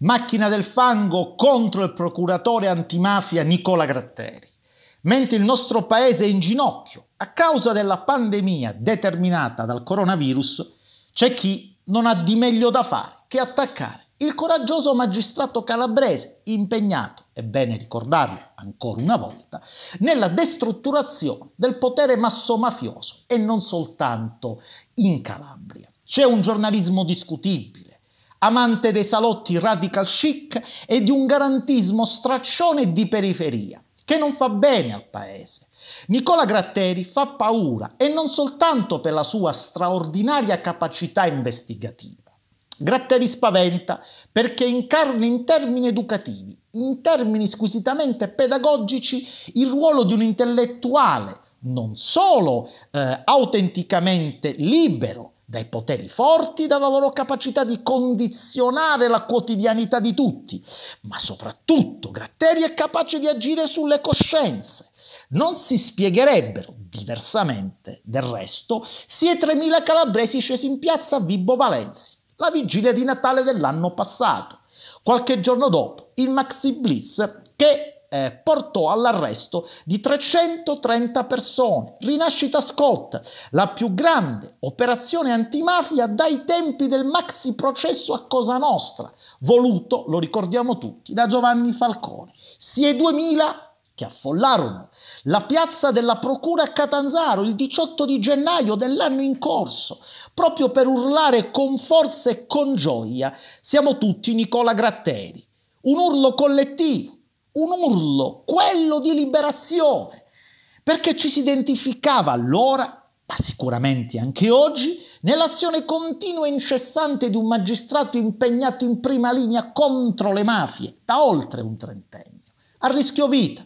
Macchina del fango contro il procuratore antimafia Nicola Gratteri. Mentre il nostro paese è in ginocchio a causa della pandemia determinata dal coronavirus, c'è chi non ha di meglio da fare che attaccare il coraggioso magistrato calabrese impegnato, è bene ricordarlo ancora una volta, nella destrutturazione del potere masso-mafioso e non soltanto in Calabria. C'è un giornalismo discutibile amante dei salotti radical chic e di un garantismo straccione di periferia, che non fa bene al paese. Nicola Gratteri fa paura e non soltanto per la sua straordinaria capacità investigativa. Gratteri spaventa perché incarna in termini educativi, in termini squisitamente pedagogici, il ruolo di un intellettuale non solo eh, autenticamente libero, dai poteri forti, dalla loro capacità di condizionare la quotidianità di tutti, ma soprattutto Gratteri è capace di agire sulle coscienze. Non si spiegherebbero diversamente, del resto, sia 3.000 calabresi scesi in piazza a Vibo Valenzi, la vigilia di Natale dell'anno passato. Qualche giorno dopo, il Maxi Blitz, che eh, portò all'arresto di 330 persone. Rinascita Scott, la più grande operazione antimafia dai tempi del maxi processo a Cosa Nostra, voluto, lo ricordiamo tutti, da Giovanni Falcone. Si è 2000 che affollarono la piazza della Procura a Catanzaro il 18 di gennaio dell'anno in corso, proprio per urlare con forza e con gioia siamo tutti Nicola Gratteri. Un urlo collettivo un urlo, quello di liberazione, perché ci si identificava allora, ma sicuramente anche oggi, nell'azione continua e incessante di un magistrato impegnato in prima linea contro le mafie da oltre un trentennio, a rischio vita.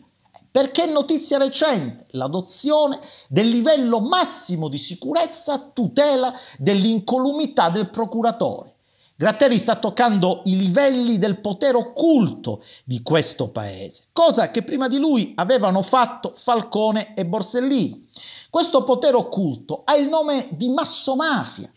Perché notizia recente l'adozione del livello massimo di sicurezza a tutela dell'incolumità del procuratore Gratteri sta toccando i livelli del potere occulto di questo paese, cosa che prima di lui avevano fatto Falcone e Borsellino. Questo potere occulto ha il nome di massomafia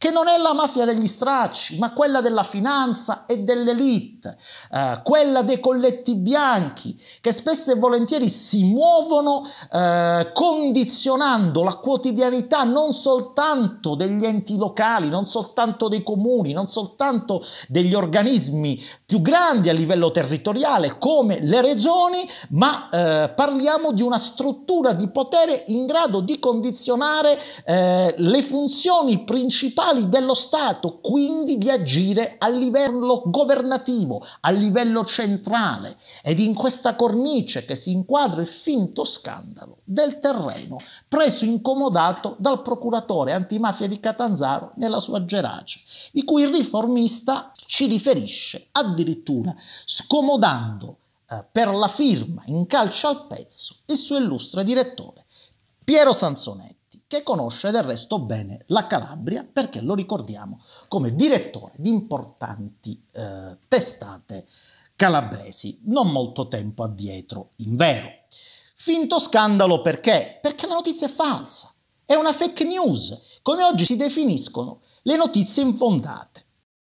che non è la mafia degli stracci, ma quella della finanza e dell'elite, eh, quella dei colletti bianchi, che spesso e volentieri si muovono eh, condizionando la quotidianità non soltanto degli enti locali, non soltanto dei comuni, non soltanto degli organismi più grandi a livello territoriale come le regioni, ma eh, parliamo di una struttura di potere in grado di condizionare eh, le funzioni principali ufficiali dello Stato, quindi di agire a livello governativo, a livello centrale ed in questa cornice che si inquadra il finto scandalo del terreno preso incomodato dal procuratore antimafia di Catanzaro nella sua gerace, di cui il riformista ci riferisce addirittura scomodando eh, per la firma in calcio al pezzo il suo illustre direttore Piero Sansonetti che conosce del resto bene la Calabria perché lo ricordiamo come direttore di importanti eh, testate calabresi non molto tempo addietro, in vero. Finto scandalo perché? Perché la notizia è falsa, è una fake news, come oggi si definiscono le notizie infondate.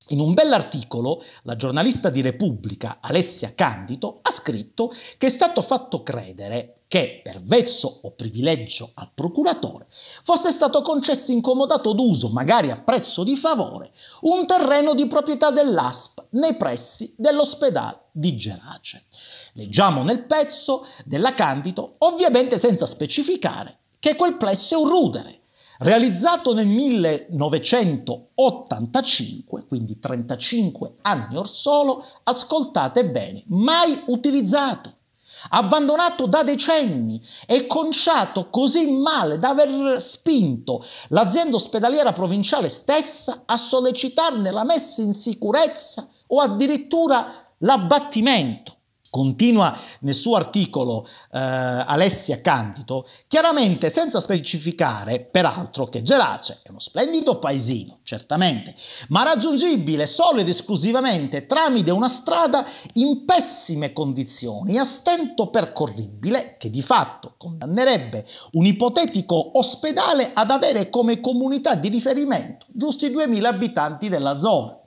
In un bell'articolo, la giornalista di Repubblica Alessia Candido ha scritto che è stato fatto credere che, per vezzo o privilegio al procuratore, fosse stato concesso incomodato d'uso, magari a prezzo di favore, un terreno di proprietà dell'ASP nei pressi dell'ospedale di Gerace. Leggiamo nel pezzo della Candido, ovviamente senza specificare, che quel plesso è un rudere, realizzato nel 1985, quindi 35 anni or solo, ascoltate bene, mai utilizzato abbandonato da decenni e conciato così male da aver spinto l'azienda ospedaliera provinciale stessa a sollecitarne la messa in sicurezza o addirittura l'abbattimento. Continua nel suo articolo eh, Alessia Candido, chiaramente senza specificare, peraltro, che Gerace è uno splendido paesino, certamente, ma raggiungibile solo ed esclusivamente tramite una strada in pessime condizioni, a stento percorribile, che di fatto condannerebbe un ipotetico ospedale ad avere come comunità di riferimento giusti 2.000 abitanti della zona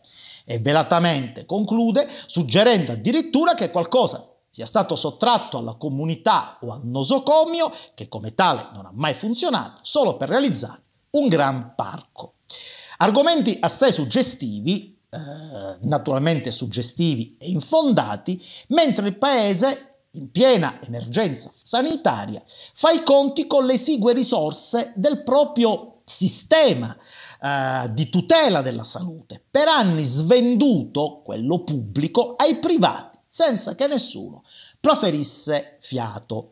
e velatamente conclude suggerendo addirittura che qualcosa sia stato sottratto alla comunità o al nosocomio, che come tale non ha mai funzionato, solo per realizzare un gran parco. Argomenti assai suggestivi, eh, naturalmente suggestivi e infondati, mentre il paese, in piena emergenza sanitaria, fa i conti con le esigue risorse del proprio sistema eh, di tutela della salute, per anni svenduto, quello pubblico, ai privati, senza che nessuno proferisse fiato.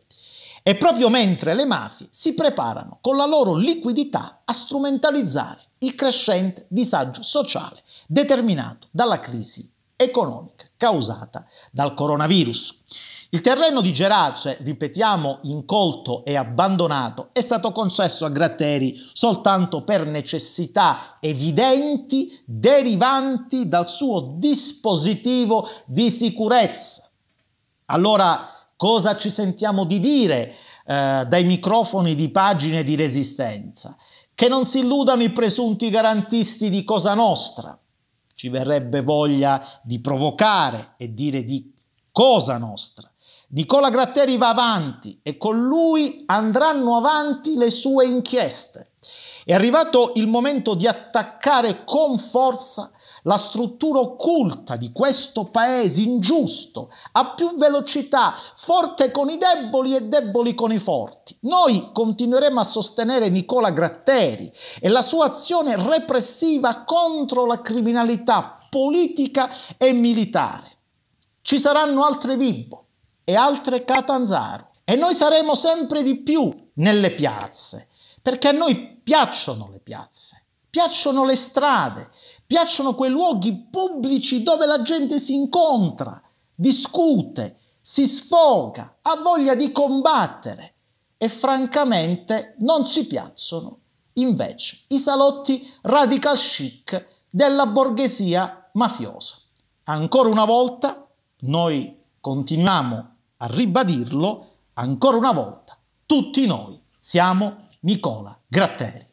E proprio mentre le mafie si preparano con la loro liquidità a strumentalizzare il crescente disagio sociale determinato dalla crisi economica causata dal coronavirus. Il terreno di Gerace, cioè, ripetiamo, incolto e abbandonato, è stato concesso a Gratteri soltanto per necessità evidenti derivanti dal suo dispositivo di sicurezza. Allora, cosa ci sentiamo di dire eh, dai microfoni di pagine di resistenza? Che non si illudano i presunti garantisti di Cosa Nostra. Ci verrebbe voglia di provocare e dire di Cosa Nostra. Nicola Gratteri va avanti e con lui andranno avanti le sue inchieste. È arrivato il momento di attaccare con forza la struttura occulta di questo paese ingiusto, a più velocità, forte con i deboli e deboli con i forti. Noi continueremo a sostenere Nicola Gratteri e la sua azione repressiva contro la criminalità politica e militare. Ci saranno altre Vibbo, e altre Catanzaro. E noi saremo sempre di più nelle piazze, perché a noi piacciono le piazze, piacciono le strade, piacciono quei luoghi pubblici dove la gente si incontra, discute, si sfoga, ha voglia di combattere e francamente non ci piacciono invece i salotti radical chic della borghesia mafiosa. Ancora una volta noi continuiamo a ribadirlo ancora una volta. Tutti noi siamo Nicola Gratteri.